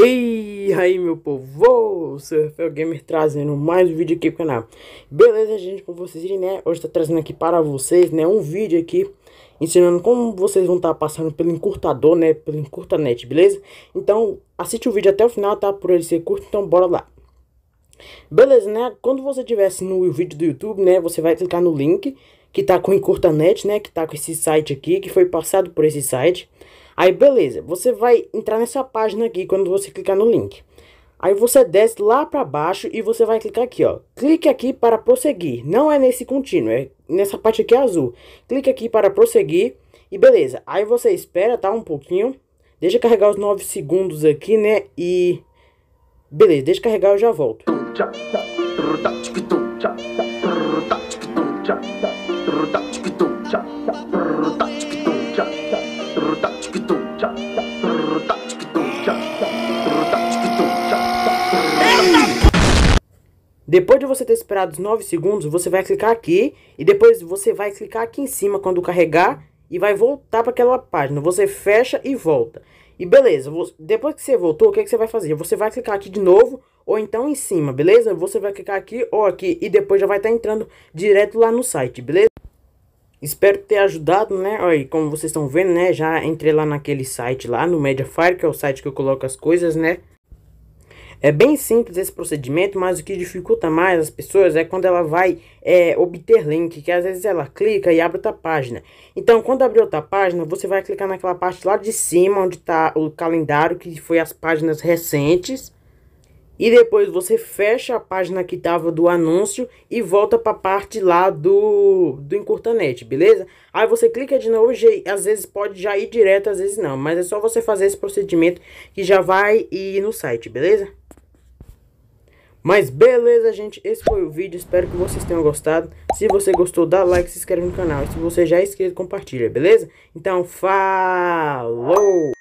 E aí, meu povo, o seu Rafael Gamer trazendo mais um vídeo aqui pro canal. Beleza, gente, com vocês, né? Hoje tá trazendo aqui para vocês, né, um vídeo aqui ensinando como vocês vão estar tá passando pelo encurtador, né, pelo encurtanet, beleza? Então, assiste o vídeo até o final, tá? Por ele ser curto, então bora lá. Beleza, né? Quando você estiver assim no vídeo do YouTube, né, você vai clicar no link que tá com encurtanet, né, que tá com esse site aqui, que foi passado por esse site. Aí beleza, você vai entrar nessa página aqui quando você clicar no link. Aí você desce lá para baixo e você vai clicar aqui, ó. Clique aqui para prosseguir. Não é nesse contínuo, é nessa parte aqui azul. Clique aqui para prosseguir e beleza. Aí você espera, tá, um pouquinho. Deixa carregar os 9 segundos aqui, né, e... Beleza, deixa carregar, eu já volto. Depois de você ter esperado os 9 segundos, você vai clicar aqui e depois você vai clicar aqui em cima quando carregar e vai voltar para aquela página. Você fecha e volta. E beleza, depois que você voltou, o que, é que você vai fazer? Você vai clicar aqui de novo ou então em cima, beleza? Você vai clicar aqui ou aqui e depois já vai estar tá entrando direto lá no site, beleza? Espero ter ajudado, né? Aí, como vocês estão vendo, né? Já entrei lá naquele site lá, no Mediafire, que é o site que eu coloco as coisas, né? É bem simples esse procedimento, mas o que dificulta mais as pessoas é quando ela vai é, obter link, que às vezes ela clica e abre outra página. Então, quando abrir outra página, você vai clicar naquela parte lá de cima, onde está o calendário, que foi as páginas recentes. E depois você fecha a página que estava do anúncio e volta para a parte lá do, do encurtanete, beleza? Aí você clica de novo e às vezes pode já ir direto, às vezes não. Mas é só você fazer esse procedimento que já vai ir no site, beleza? Mas beleza, gente, esse foi o vídeo, espero que vocês tenham gostado. Se você gostou, dá like, se inscreve no canal. E se você já é inscrito, compartilha, beleza? Então, falou!